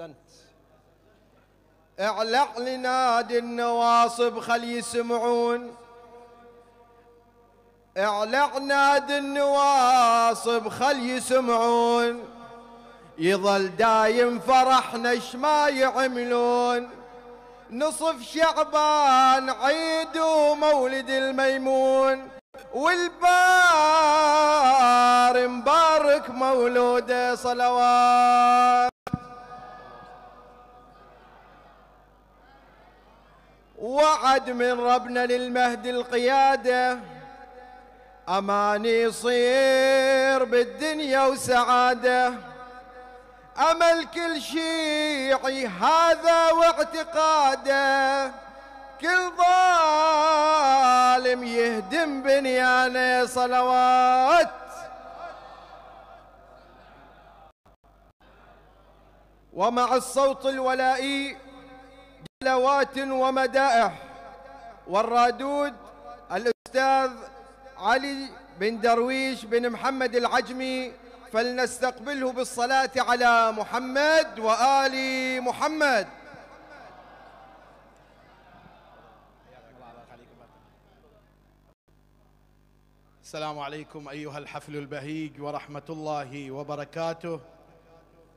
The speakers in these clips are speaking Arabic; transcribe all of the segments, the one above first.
أحسنت اعلق لنادي النواصب خل يسمعون اعلق نادي النواصب خل يسمعون يظل دايم فرحنا اش ما يعملون نصف شعبان عيد ومولد الميمون والبار مبارك مولوده صلوات وعد من ربنا للمهدي القيادة أمان يصير بالدنيا وسعادة أمل كل شيعي هذا واعتقاده كل ظالم يهدم بنيانه صلوات ومع الصوت الولائي صلوات ومدائح والرادود الأستاذ علي بن درويش بن محمد العجمي فلنستقبله بالصلاة على محمد وآل محمد السلام عليكم أيها الحفل البهيج ورحمة الله وبركاته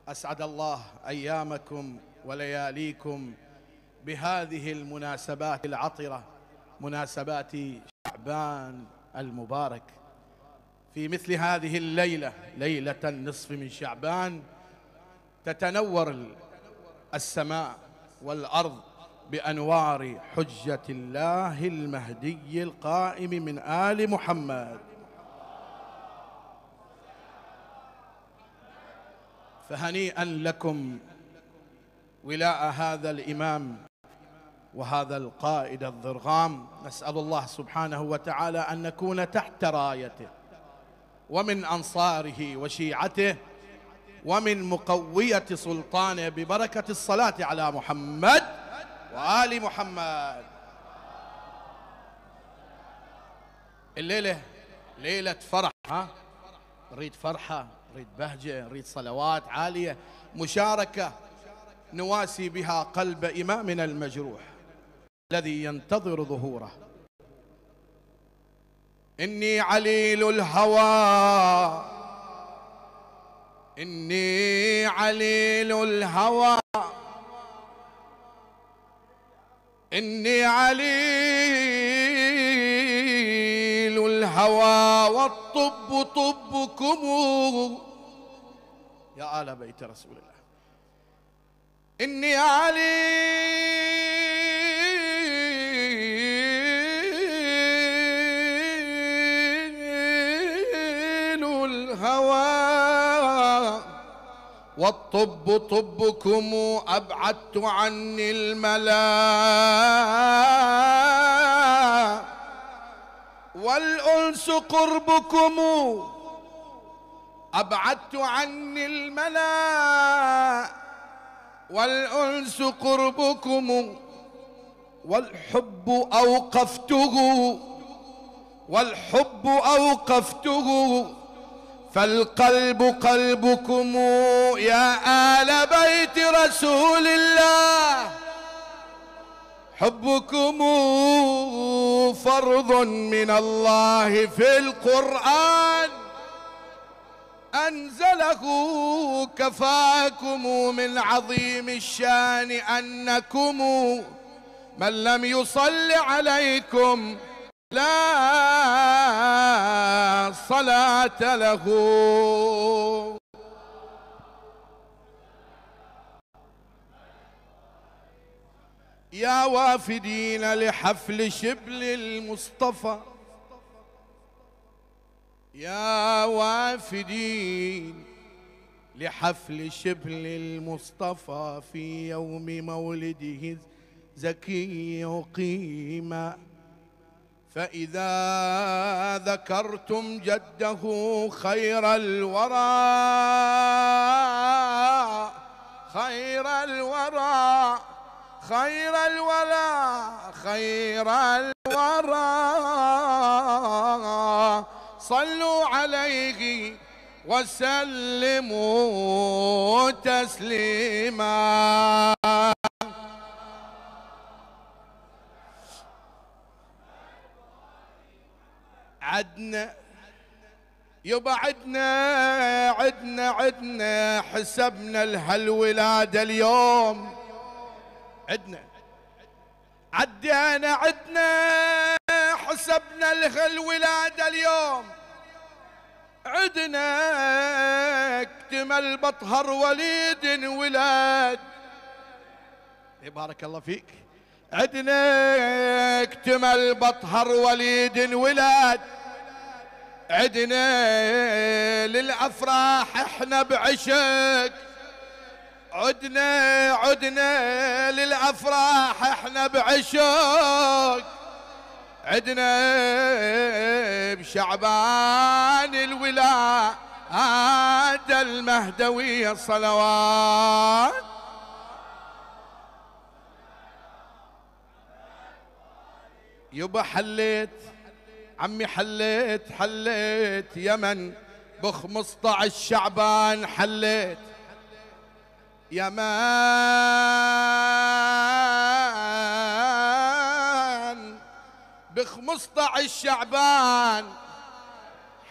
أسعد الله أيامكم ولياليكم بهذه المناسبات العطرة مناسبات شعبان المبارك في مثل هذه الليلة ليلة النصف من شعبان تتنور السماء والأرض بأنوار حجة الله المهدي القائم من آل محمد فهنيئا لكم ولاء هذا الإمام وهذا القائد الضرغام نسأل الله سبحانه وتعالى أن نكون تحت رايته ومن أنصاره وشيعته ومن مقوية سلطانه ببركة الصلاة على محمد وآل محمد الليلة ليلة فرح ها نريد فرحة نريد بهجة نريد صلوات عالية مشاركة نواسي بها قلب إمامنا المجروح الذي ينتظر ظهوره إني عليل الهوى إني عليل الهوى إني عليل الهوى والطب طبكم يا آل بيت رسول الله إني عليل والطب طبكم أبعدت عني الملا والأنس قربكم أبعدت عني الملا والأنس قربكم والحب أوقفته والحب أوقفته فالقلب قلبكم يا آل بيت رسول الله حبكم فرض من الله في القرآن أنزله كفاكم من عظيم الشان أنكم من لم يصل عليكم لا صلاة له يا وافدين لحفل شبل المصطفى يا وافدين لحفل شبل المصطفى في يوم مولده زكي يقيم فإذا ذكرتم جده خير الورى خير الورى خير الورى خير الورى صلوا عليه وسلموا تسليما عدنا يبا عدنا عدنا عدنا حسبنا لهالولادة اليوم عدنا عدينا عدنا حسبنا لهالولادة اليوم عدنا اكتمل بطهر وليد ولاد بارك الله فيك عدنا اكتمل بطهر وليد ولاد عدنا للافراح احنا بعشق عدنا عدنا للافراح احنا بعشق عدنا بشعبان الولاء هذا المهدوية الصلوات يبا حليت عمي حليت حليت يمن بخمسطع شعبان حليت يمن بخمسطع شعبان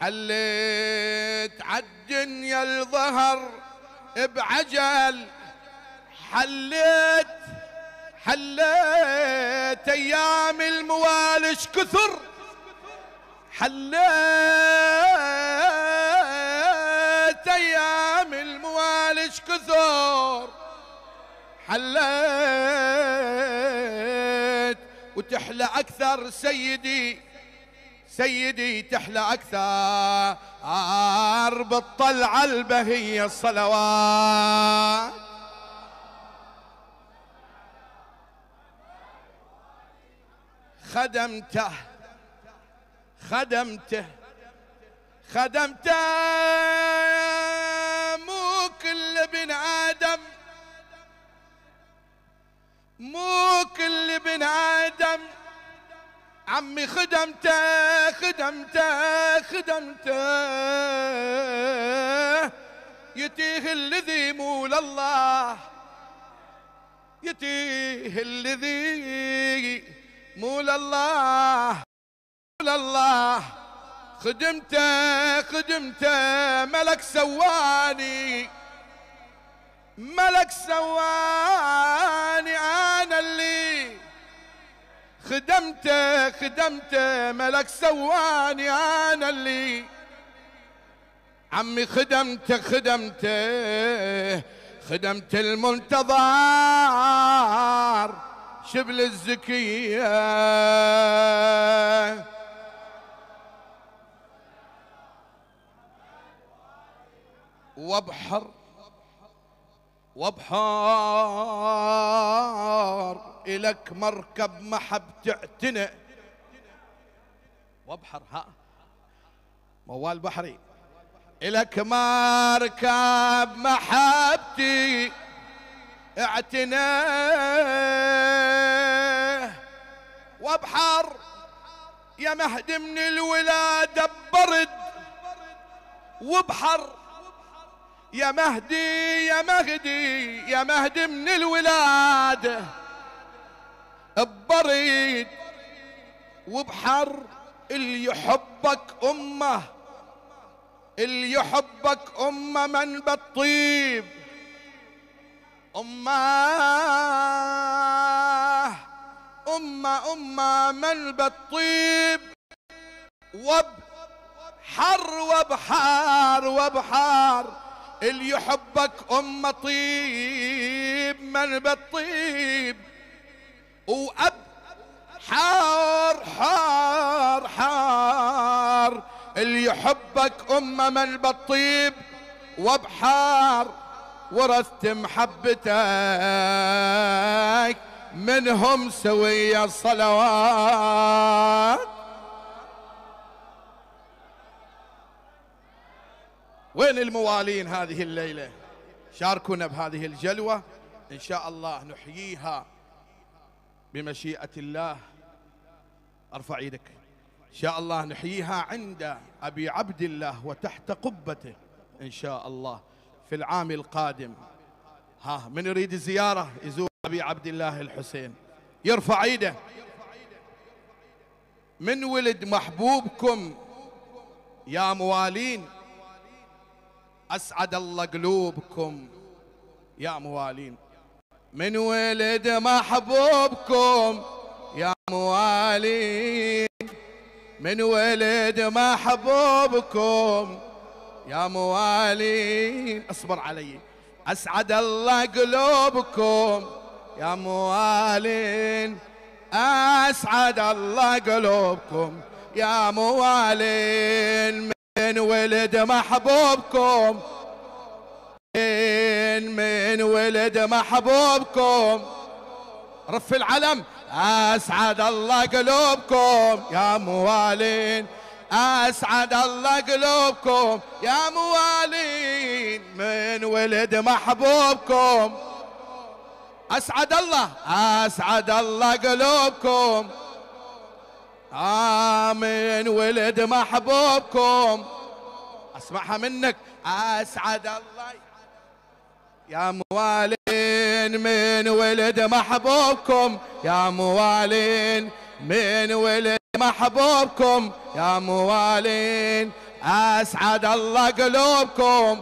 حليت عالدنيا الظهر بعجل حليت حليت ايام الموالش كثر حليت ايام الموالج كثر حليت وتحلى اكثر سيدي سيدي تحلى اكثر بالطلعه البهيه الصلوات خدمته خدمته خدمته مو كل ابن آدم مو كل ابن آدم عمي خدمته خدمته خدمته يتيه الذي مول الله يتيه الذي مول الله قبل الله خدمته خدمته ملك سواني ملك سواني انا اللي خدمته خدمته ملك سواني انا اللي عمي خدمته خدمته خدمت المنتظر شبل الزكيه وابحر وابحر إلك مركب ما حب تعتنى وابحر ها موال بحري إلك مركب محبتي اعتناه وابحر يا مهد من الولادة ببرد وبحر يا مهدي يا مهدي يا مهدي من الولادة ببريد وبحر اللي يحبك أمه اللي يحبك أمه من بالطيب أمه أمه أمه من بالطيب وبحر وبحار وبحار اللي يحبك أم طيب من بالطيب وأب حار حار حار اللي يحبك أم من بالطيب وبحار ورثت محبتك منهم سوية الصلوات وين الموالين هذه الليلة شاركونا بهذه الجلوة إن شاء الله نحييها بمشيئة الله أرفع يدك إن شاء الله نحييها عند أبي عبد الله وتحت قبته إن شاء الله في العام القادم ها من يريد الزيارة يزور أبي عبد الله الحسين يرفع ايده من ولد محبوبكم يا موالين أسعد الله قلوبكم يا موالين من ولد محبوبكم يا موالين من ولد محبوبكم يا موالين اصبر علي اسعد الله قلوبكم يا موالين اسعد الله قلوبكم يا موالين من ولد محبوبكم من ولد محبوبكم رف العلم اسعد الله قلوبكم يا موالين اسعد الله قلوبكم يا موالين من ولد محبوبكم اسعد الله اسعد الله قلوبكم آمين ولد محبوبكم اسمعها منك اسعد الله يا موالين من ولد محبوبكم يا موالين من ولد محبوبكم يا موالين اسعد الله قلوبكم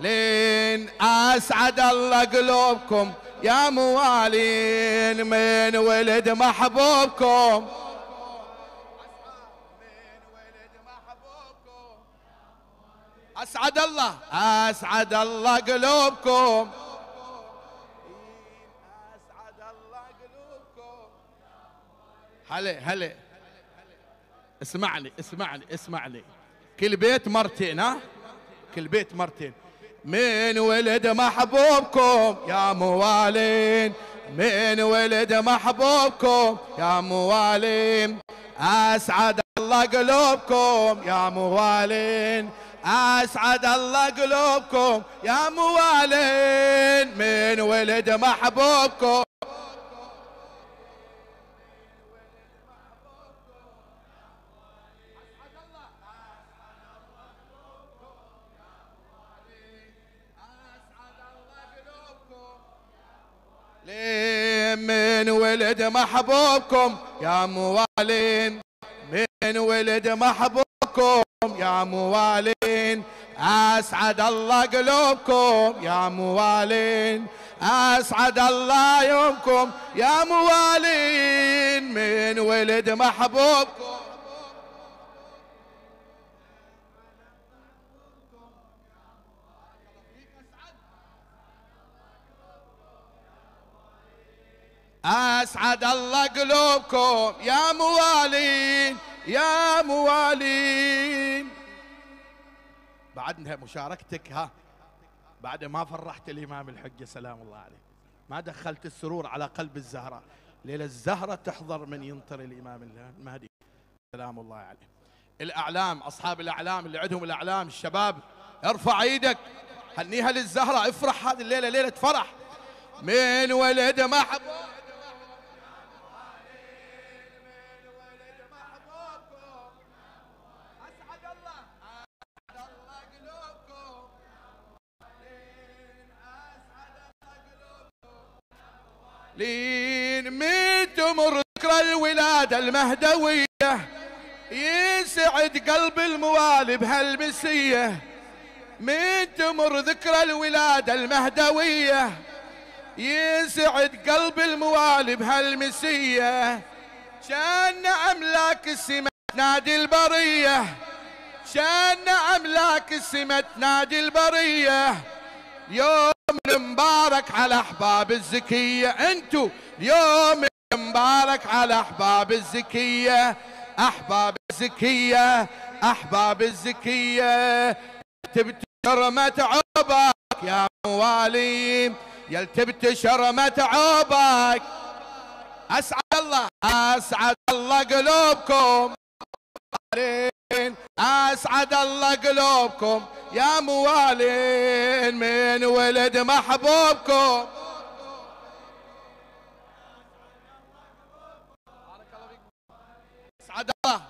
لين اسعد الله قلوبكم يا موالين من ولد محبوبكم أسعد الله أسعد الله قلوبكم أسعد الله قلوبكم هلا هلا اسمعني اسمعني اسمعني كل بيت مرتين ها كل بيت مرتين من ولد محبوبكم يا موالين من ولد محبوبكم يا موالين أسعد الله قلوبكم يا موالين اسعد الله قلوبكم يا موالين من ولد محبوبكم من ولد محبوبكم يا موالين من ولد محبوبكم يا موالين اسعد الله قلوبكم يا موالين اسعد الله يومكم يا موالين من ولد محبوبكم اسعد الله قلوبكم يا موالين يا موالين انها مشاركتك ها بعد ما فرحت الإمام الحجة سلام الله عليه ما دخلت السرور على قلب الزهرة ليلة الزهرة تحضر من ينطر الإمام المهدي سلام الله عليه الأعلام أصحاب الأعلام اللي عندهم الأعلام الشباب ارفع ايدك هنيها للزهرة افرح هذه الليلة ليلة فرح من ولد محبوب لين ميت تمر ذكرى الولادة المهدوية يسعد قلب الموالي بهالمسية ميت تمر ذكرى الولادة المهدوية يسعد قلب الموالي بهالمسية شان أملاك السماء نادي البرية شان أملاك السماء نادي البرية يوم مبارك على احباب الزكيه انتو يوم مبارك على احباب الزكيه احباب الزكيه احباب الزكيه تبت شرمة عباك يا موالي يلتبت شرمة عباك اسعد الله اسعد الله قلوبكم اسعد الله قلوبكم يا موالين من ولد محبوبكم اسعد الله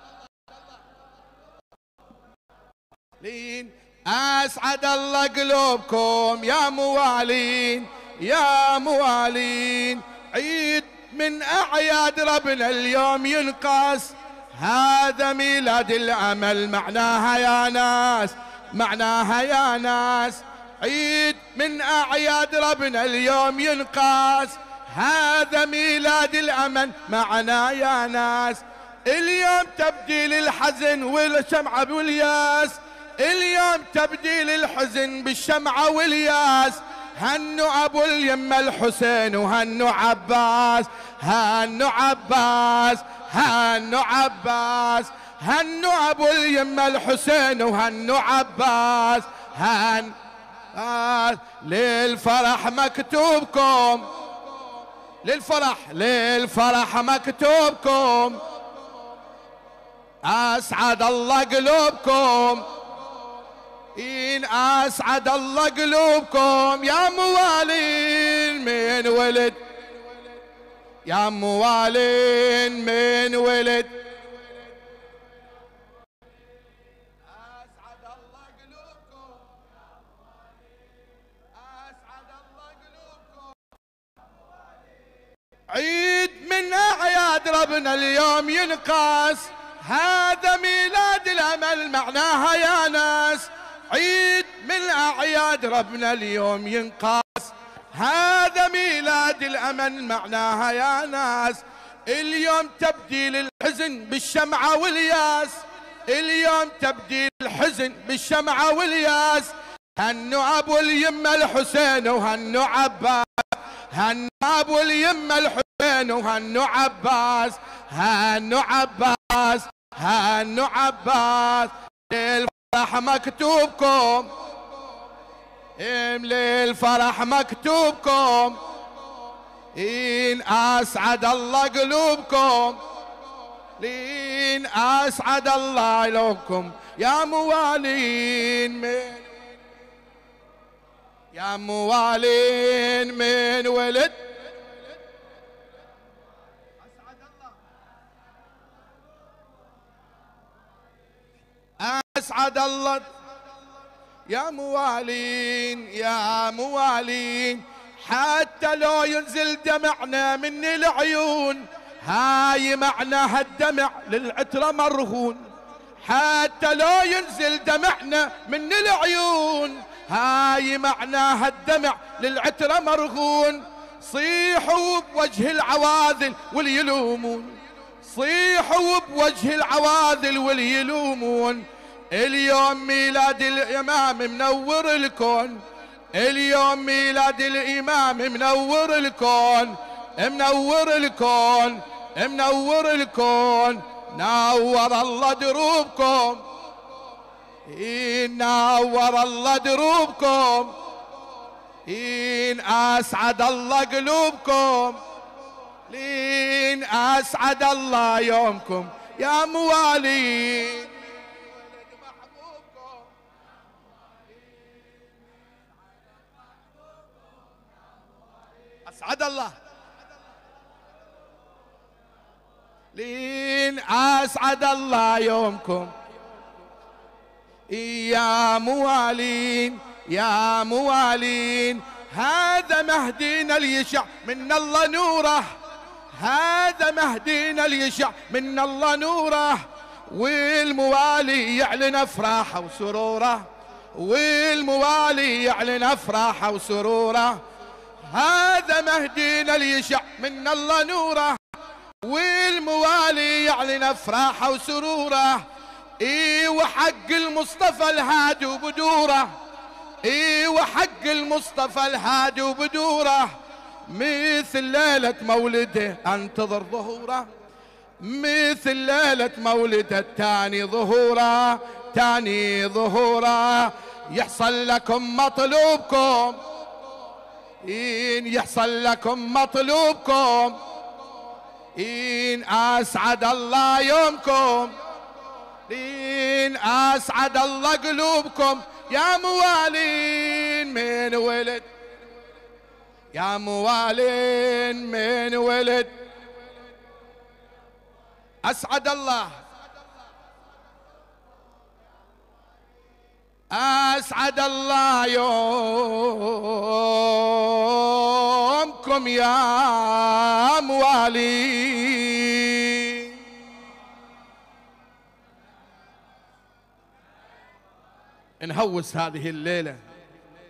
لين اسعد الله قلوبكم يا موالين يا موالين عيد من اعياد ربنا اليوم ينقاس هذا ميلاد الأمل معناها يا ناس معناها يا ناس عيد من أعياد ربنا اليوم ينقاس هذا ميلاد الأمل معنا يا ناس اليوم تبديل الحزن والشمعة والياس اليوم تبديل الحزن بالشمعة والياس هنو أبو اليم الحسين وهنو عباس هنو عباس هنو عباس هنو أبو اليم الحسين وهنو عباس هن للفرح مكتوبكم للفرح للفرح مكتوبكم أسعد الله قلوبكم إن أسعد الله قلوبكم يا موالين من ولد يا موالين من ولد عيد من أعياد ربنا اليوم ينقاس هذا ميلاد الأمل معناها يا ناس عيد من أعياد ربنا اليوم ينقاس هذا ميلاد الامن معناها يا ناس اليوم تبديل الحزن بالشمعة والياس اليوم تبديل الحزن بالشمعة والياس هنو أبو اليمة الحسين وهنو عباس هنو أبو اليمة الحسين وهنو عباس هنو عباس هنو عباس طاح مكتوبكم املي الفرح مكتوبكم إن اسعد الله قلوبكم لين اسعد الله لكم يا موالين من يا موالين من ولد أسعد الله يا موالين يا موالين حتى لو ينزل دمعنا من العيون هاي معنى هالدمع للعترة مرهون حتى لو ينزل دمعنا من العيون هاي معنى هالدمع للعترة مرهون صيحوا بوجه العواذل واللي يلومون صيحوا بوجه العواذل واللي يلومون اليوم ميلاد الإمام منور الكون اليوم ميلاد الإمام منور الكون منور الكون منور الكون نور الله دروبكم نور الله دروبكم لين أسعد الله قلوبكم لين أسعد الله يومكم يا موالين عد الله لين أسعد الله يومكم يا موالين يا موالين هذا مهدينا ليشع من الله نوره هذا مهدينا ليشع من الله نوره والموالي يعلن افراحه وسروره والموالي يعلن افراحه وسروره هذا مهدينا ليشع من الله نوره والموالي يعلن افراحه وسروره اي وحق المصطفى الهادي وبدوره اي وحق المصطفى الهادي وبدوره مثل ليلة مولده انتظر ظهوره مثل ليلة مولده تاني ظهوره تاني ظهوره يحصل لكم مطلوبكم إن يحصل لكم مطلوبكم إن أسعد الله يومكم إن أسعد الله قلوبكم يا موالين من ولد يا موالين من ولد أسعد الله أسعد الله يومكم يا موالي نهوس هذه الليلة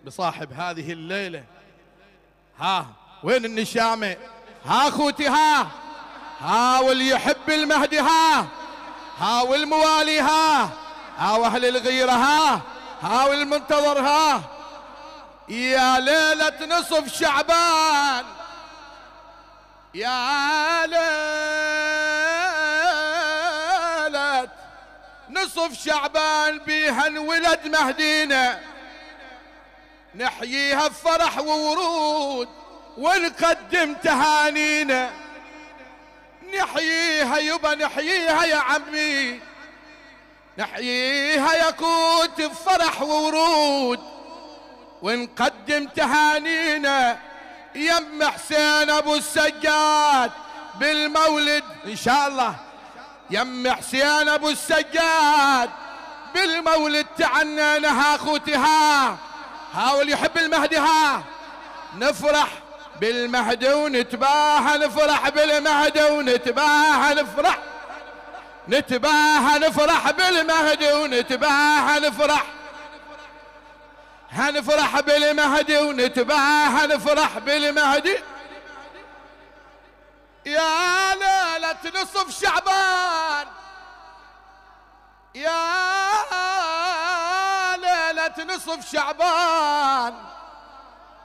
بصاحب هذه الليلة ها وين النشامة ها أخوتي ها ها واللي يحب المهدي ها ها والموالي ها ها واهل الغيره ها ها المنتظر ها يا ليلة نصف شعبان يا ليلة نصف شعبان بيها انولد مهدينا نحييها بفرح وورود ونقدم تهانينا نحييها يبا نحييها يا عمي نحييها يكوت بفرح وورود ونقدم تهانينا يم حسين ابو السجاد بالمولد ان شاء الله يم حسين ابو السجاد بالمولد تعنينها اخوتها واللي يحب المهدي ها نفرح بالمهدي ونتباهى نفرح بالمهدي ونتباهى نفرح نتباهى نفرح بالمهدي ونتباهى نفرح هنفرح بالمهدي ونتباهى نفرح بالمهدي يا ليلة نصف شعبان يا ليلة نصف شعبان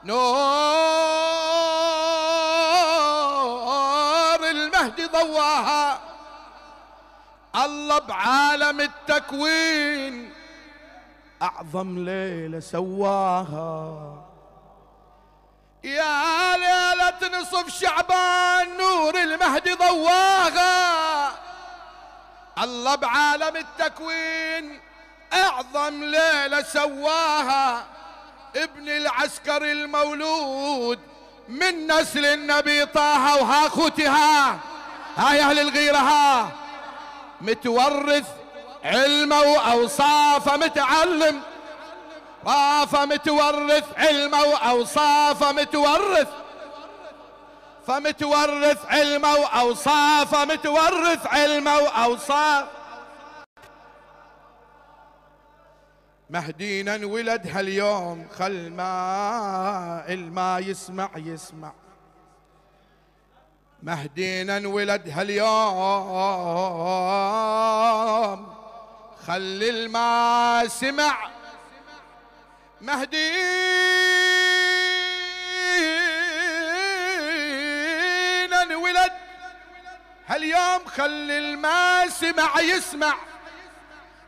نور المهدي ضواها الله بعالم التكوين أعظم ليلة سواها يا ليلة نصف شعبان نور المهدي ضواها الله بعالم التكوين أعظم ليلة سواها ابن العسكر المولود من نسل النبي طه وها خوتها هاي أهل الغيرة ها متورث علمه وأوصافه متعلم وافه متورث علمه وأوصافه متورث فمتورث علمه وأوصافه متورث علمه وأوصافه مهدينا ولد هاليوم خل ما الما يسمع يسمع مهدينا انولد هاليوم خلي الما سمع مهدينا انولد هاليوم خلي الما سمع يسمع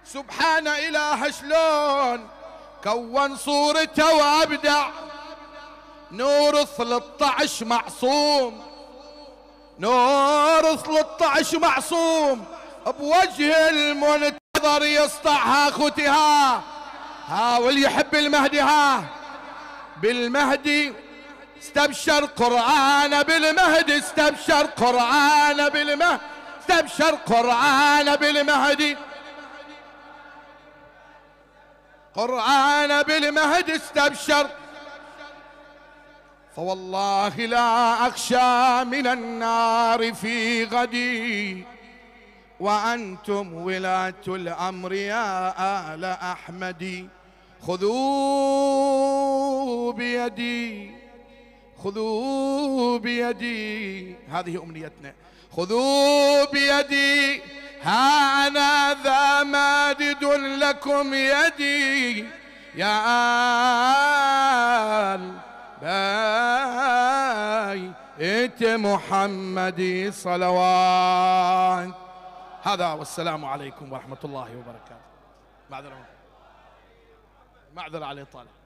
سبحان إله شلون كون صورته وأبدع نور 13 معصوم نور 13 معصوم بوجه المنتظر يسطعها اخوتها ها واللي يحب المهدي ها بالمهدي استبشر قرآن بالمهدي استبشر قرآن بالمهدي استبشر قرآن بالمهدي قرآن بالمهدي استبشر فوالله لا أخشى من النار في غدي وأنتم ولاة الأمر يا آل أحمد خذوا بيدي خذوا بيدي هذه أمنيتنا خذوا بيدي ها أنا ذا مادد لكم يدي يا آل بيت محمد صلوات هذا والسلام عليكم ورحمة الله وبركاته معذرة معذرة على طالب